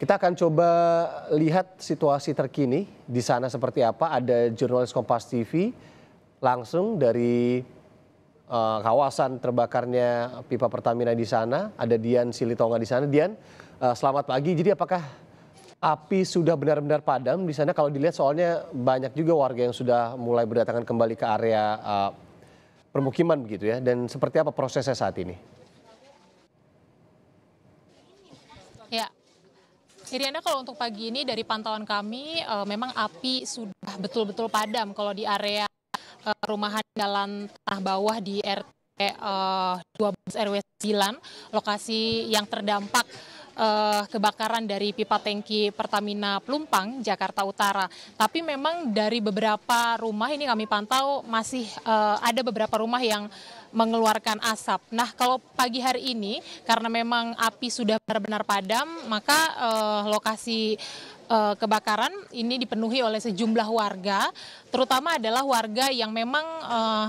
Kita akan coba lihat situasi terkini di sana seperti apa. Ada jurnalis Kompas TV langsung dari uh, kawasan terbakarnya pipa Pertamina di sana. Ada Dian Silitonga di sana. Dian, uh, selamat pagi. Jadi apakah api sudah benar-benar padam di sana? Kalau dilihat soalnya banyak juga warga yang sudah mulai berdatangan kembali ke area uh, permukiman begitu ya. Dan seperti apa prosesnya saat ini? Iriana kalau untuk pagi ini dari pantauan kami uh, memang api sudah betul-betul padam kalau di area uh, eh, rumahan jalan tanah bawah di RT uh, 12 RW 9 lokasi yang terdampak uh, kebakaran dari pipa tangki Pertamina Pelumpang Jakarta Utara. Tapi memang dari beberapa rumah ini kami pantau masih uh, ada beberapa rumah yang mengeluarkan asap. Nah, kalau pagi hari ini karena memang api sudah benar-benar padam, maka eh, lokasi eh, kebakaran ini dipenuhi oleh sejumlah warga, terutama adalah warga yang memang eh,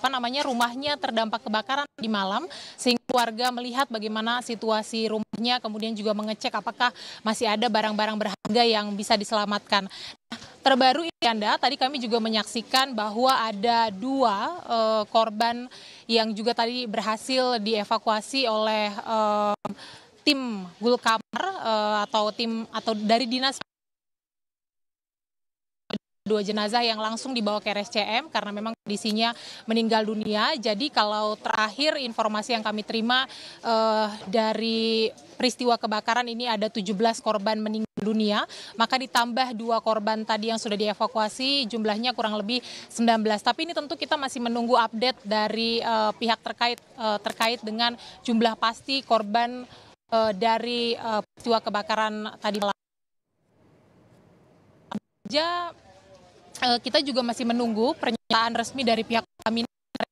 apa namanya rumahnya terdampak kebakaran di malam sehingga warga melihat bagaimana situasi rumahnya kemudian juga mengecek apakah masih ada barang-barang berharga yang bisa diselamatkan. Nah, Terbaru ini Anda, tadi kami juga menyaksikan bahwa ada dua uh, korban yang juga tadi berhasil dievakuasi oleh uh, tim Gulkamar uh, atau tim atau dari dinas Dua jenazah yang langsung dibawa ke RSCM karena memang kondisinya meninggal dunia. Jadi kalau terakhir informasi yang kami terima eh, dari peristiwa kebakaran ini ada 17 korban meninggal dunia, maka ditambah dua korban tadi yang sudah dievakuasi jumlahnya kurang lebih 19. Tapi ini tentu kita masih menunggu update dari uh, pihak terkait uh, terkait dengan jumlah pasti korban uh, dari uh, peristiwa kebakaran tadi malam. Eh, kita juga masih menunggu pernyataan resmi dari pihak pertamina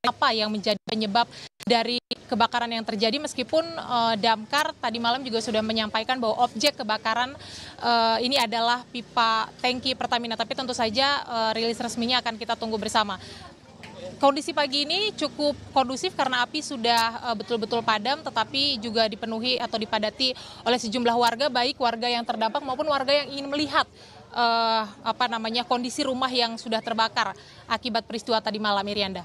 apa yang menjadi penyebab dari kebakaran yang terjadi meskipun uh, damkar tadi malam juga sudah menyampaikan bahwa objek kebakaran uh, ini adalah pipa tangki Pertamina tapi tentu saja uh, rilis resminya akan kita tunggu bersama. Kondisi pagi ini cukup kondusif karena api sudah betul-betul padam tetapi juga dipenuhi atau dipadati oleh sejumlah warga baik warga yang terdampak maupun warga yang ingin melihat uh, apa namanya kondisi rumah yang sudah terbakar akibat peristiwa tadi malam Irianda.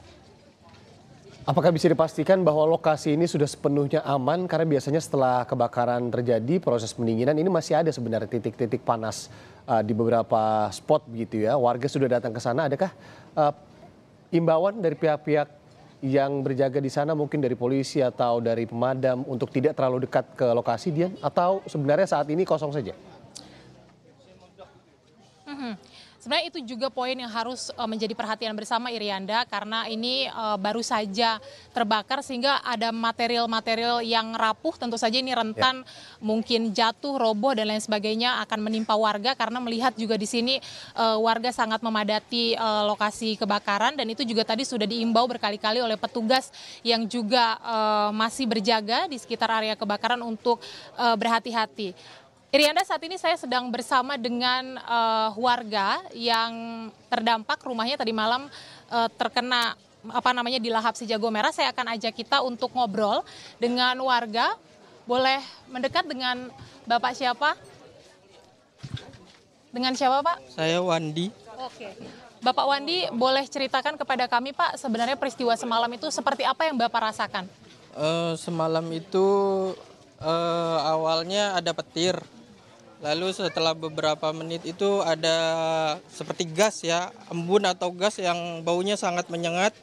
Apakah bisa dipastikan bahwa lokasi ini sudah sepenuhnya aman? Karena biasanya setelah kebakaran terjadi, proses pendinginan ini masih ada sebenarnya titik-titik panas uh, di beberapa spot begitu ya. Warga sudah datang ke sana. Adakah uh, imbauan dari pihak-pihak yang berjaga di sana mungkin dari polisi atau dari pemadam untuk tidak terlalu dekat ke lokasi dia Atau sebenarnya saat ini kosong saja? Sebenarnya itu juga poin yang harus eh, menjadi perhatian bersama Irianda karena ini eh, baru saja terbakar sehingga ada material-material yang rapuh tentu saja ini rentan ya. mungkin jatuh, roboh dan lain sebagainya akan menimpa warga karena melihat juga di sini eh, warga sangat memadati lokasi kebakaran dan itu juga tadi sudah diimbau berkali-kali oleh petugas yang juga masih berjaga di sekitar area kebakaran untuk berhati-hati. Irianda saat ini saya sedang bersama dengan uh, warga yang terdampak rumahnya tadi malam uh, terkena apa namanya dilahap si jago merah. Saya akan ajak kita untuk ngobrol dengan warga. Boleh mendekat dengan Bapak siapa? Dengan siapa, Pak? Saya Wandi. Oke. Bapak Wandi, boleh ceritakan kepada kami, Pak, sebenarnya peristiwa semalam itu seperti apa yang Bapak rasakan? Uh, semalam itu uh, awalnya ada petir Lalu setelah beberapa menit itu ada seperti gas ya, embun atau gas yang baunya sangat menyengat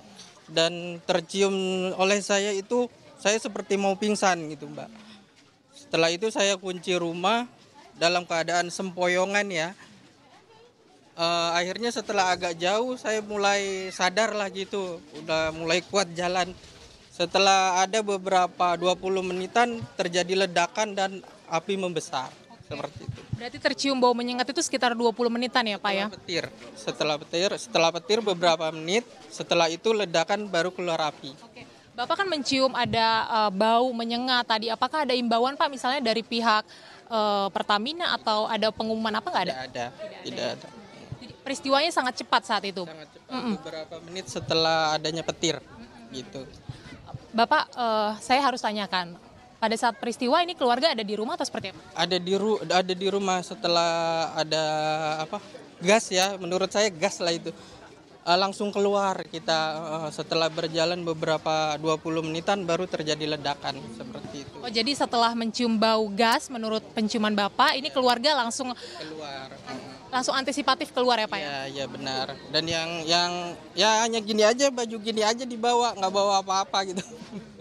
dan tercium oleh saya itu saya seperti mau pingsan gitu mbak. Setelah itu saya kunci rumah dalam keadaan sempoyongan ya. E, akhirnya setelah agak jauh saya mulai sadar lah gitu, udah mulai kuat jalan. Setelah ada beberapa 20 menitan terjadi ledakan dan api membesar. Seperti itu. Berarti tercium bau menyengat itu sekitar 20 menitan ya, Pak ya? setelah ya? Petir. Setelah petir, setelah petir beberapa menit, setelah itu ledakan baru keluar api. Oke. Bapak kan mencium ada uh, bau menyengat tadi. Apakah ada imbauan Pak misalnya dari pihak uh, Pertamina atau ada pengumuman apa nggak ada? Tidak ada. Tidak, ada. peristiwanya sangat cepat saat itu. Sangat cepat. Mm -mm. Beberapa menit setelah adanya petir, mm -mm. gitu. Bapak, uh, saya harus tanyakan pada saat peristiwa ini keluarga ada di rumah atau seperti apa? Ada di ru ada di rumah setelah ada apa gas ya menurut saya gas lah itu uh, langsung keluar kita uh, setelah berjalan beberapa 20 menitan baru terjadi ledakan seperti itu. Oh jadi setelah mencium bau gas menurut penciuman bapak ini keluarga langsung keluar. langsung antisipatif keluar ya pak ya? Iya ya, benar. Dan yang yang ya hanya gini aja baju gini aja dibawa nggak bawa apa-apa gitu.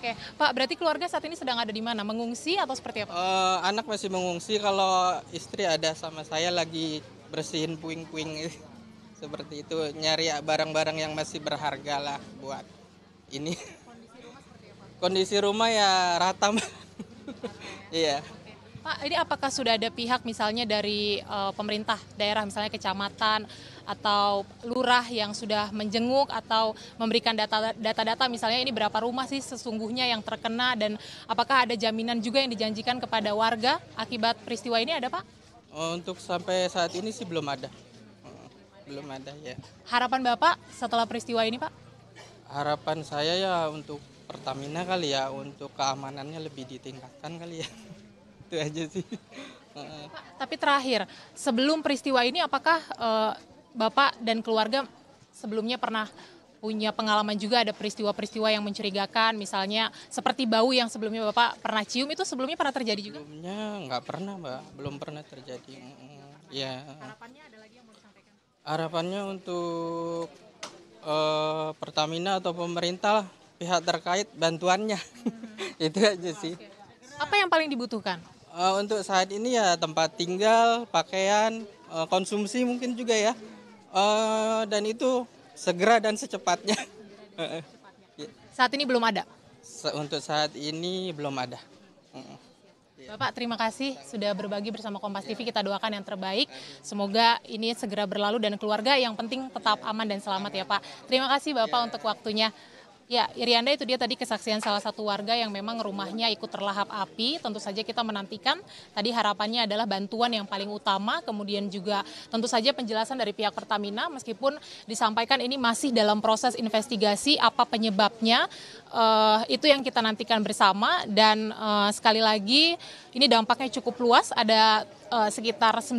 Oke, Pak, berarti keluarga saat ini sedang ada di mana? Mengungsi atau seperti apa? Uh, anak masih mengungsi, kalau istri ada sama saya lagi bersihin puing-puing seperti itu, nyari barang-barang yang masih berharga lah buat ini. Kondisi rumah seperti apa? Kondisi rumah ya rata. Iya. Pak, ini apakah sudah ada pihak misalnya dari uh, pemerintah daerah misalnya kecamatan atau lurah yang sudah menjenguk atau memberikan data-data misalnya ini berapa rumah sih sesungguhnya yang terkena dan apakah ada jaminan juga yang dijanjikan kepada warga akibat peristiwa ini ada Pak? Oh, untuk sampai saat ini sih belum ada. Oh, belum ada ya. Harapan Bapak setelah peristiwa ini Pak? Harapan saya ya untuk Pertamina kali ya untuk keamanannya lebih ditingkatkan kali ya. Itu aja sih. tapi terakhir, sebelum peristiwa ini apakah uh, Bapak dan keluarga sebelumnya pernah punya pengalaman juga ada peristiwa-peristiwa yang mencurigakan misalnya seperti bau yang sebelumnya bapak pernah cium itu sebelumnya pernah terjadi juga sebelumnya nggak pernah mbak belum pernah terjadi ya harapannya ada lagi yang mau disampaikan harapannya untuk uh, Pertamina atau pemerintah lah pihak terkait bantuannya hmm. itu aja sih apa yang paling dibutuhkan uh, untuk saat ini ya tempat tinggal pakaian uh, konsumsi mungkin juga ya Uh, dan itu segera dan secepatnya. Iya. Saat ini belum ada. Untuk saat ini belum ada. Iya. Bapak, terima kasih sudah berbagi bersama Kompas TV. Iya. Kita doakan yang terbaik. Semoga ini segera berlalu dan keluarga yang penting tetap aman dan selamat ya Pak. Terima kasih Bapak untuk waktunya. Ya, Irianda itu dia tadi kesaksian salah satu warga yang memang rumahnya ikut terlahap api. Tentu saja kita menantikan tadi harapannya adalah bantuan yang paling utama, kemudian juga tentu saja penjelasan dari pihak Pertamina meskipun disampaikan ini masih dalam proses investigasi apa penyebabnya. Uh, itu yang kita nantikan bersama dan uh, sekali lagi ini dampaknya cukup luas ada uh, sekitar 19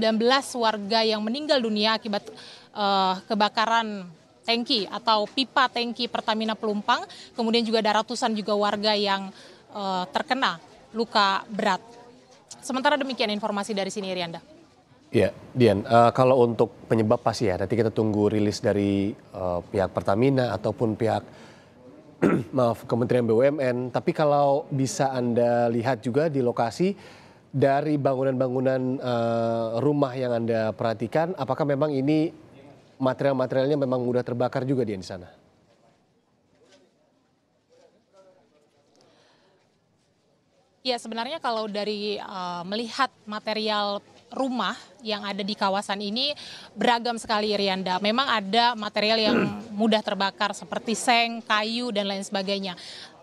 warga yang meninggal dunia akibat uh, kebakaran tangki atau pipa tangki Pertamina Pelumpang. Kemudian juga ada ratusan juga warga yang uh, terkena luka berat. Sementara demikian informasi dari sini Rianda. Ya, Dian, uh, kalau untuk penyebab pasti ya, nanti kita tunggu rilis dari uh, pihak Pertamina ataupun pihak maaf Kementerian BUMN. Tapi kalau bisa Anda lihat juga di lokasi dari bangunan-bangunan uh, rumah yang Anda perhatikan, apakah memang ini material-materialnya memang mudah terbakar juga dia di sana. Ya sebenarnya kalau dari uh, melihat material rumah yang ada di kawasan ini beragam sekali Rianda. Memang ada material yang mudah terbakar seperti seng, kayu dan lain sebagainya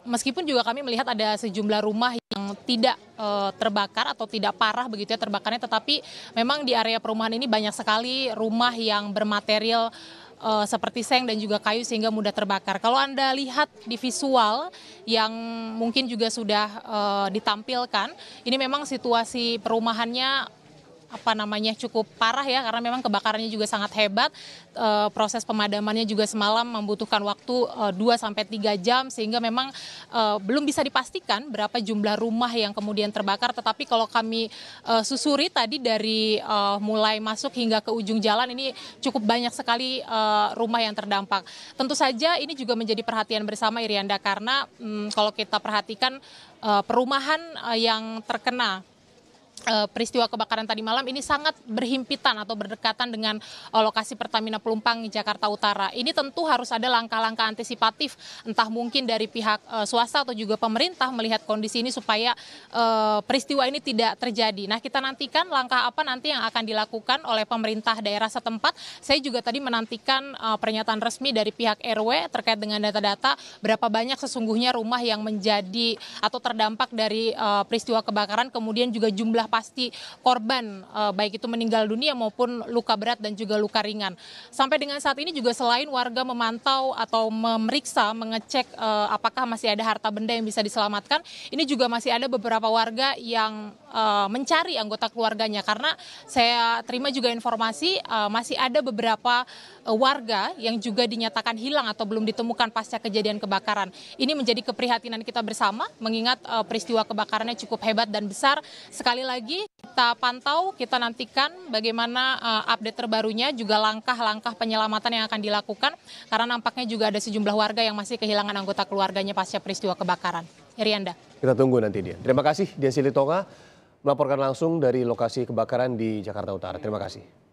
meskipun juga kami melihat ada sejumlah rumah yang tidak e, terbakar atau tidak parah begitu ya terbakarnya, tetapi memang di area perumahan ini banyak sekali rumah yang bermaterial e, seperti seng dan juga kayu sehingga mudah terbakar. Kalau Anda lihat di visual yang mungkin juga sudah e, ditampilkan, ini memang situasi perumahannya apa namanya cukup parah ya karena memang kebakarannya juga sangat hebat. E, proses pemadamannya juga semalam membutuhkan waktu e, eh, 2 sampai 3 jam sehingga memang e, belum bisa dipastikan berapa jumlah rumah yang kemudian terbakar tetapi kalau kami e, susuri tadi dari e, mulai masuk hingga ke ujung jalan ini cukup banyak sekali e, rumah yang terdampak. Tentu saja ini juga menjadi perhatian bersama Irianda karena mm, kalau kita perhatikan e, perumahan yang terkena Eh, peristiwa kebakaran tadi malam ini sangat berhimpitan atau berdekatan dengan eh, lokasi Pertamina Pelumpang Jakarta Utara. Ini tentu harus ada langkah-langkah antisipatif entah mungkin dari pihak eh, swasta atau juga pemerintah melihat kondisi ini supaya peristiwa ini tidak terjadi. Nah, kita nantikan langkah apa nanti yang akan dilakukan oleh pemerintah daerah setempat. Saya juga tadi menantikan pernyataan resmi dari pihak RW terkait dengan data-data berapa banyak sesungguhnya rumah yang menjadi atau terdampak dari peristiwa kebakaran kemudian juga jumlah pasti korban eh, baik itu meninggal dunia maupun luka berat dan juga luka ringan. Sampai dengan saat ini juga selain warga memantau atau memeriksa, mengecek eh, apakah masih ada harta benda yang bisa diselamatkan, ini juga masih ada beberapa warga yang eh, mencari anggota keluarganya karena saya terima juga informasi masih ada beberapa warga yang juga dinyatakan hilang atau belum ditemukan pasca kejadian kebakaran. Ini menjadi keprihatinan kita bersama mengingat peristiwa kebakarannya cukup hebat dan besar. Sekali lagi lagi kita pantau, kita nantikan bagaimana uh, update terbarunya, juga langkah-langkah penyelamatan yang akan dilakukan, karena nampaknya juga ada sejumlah warga yang masih kehilangan anggota keluarganya pasca peristiwa kebakaran. Irianda. Kita tunggu nanti dia. Terima kasih, Dia Silitonga melaporkan langsung dari lokasi kebakaran di Jakarta Utara. Terima kasih.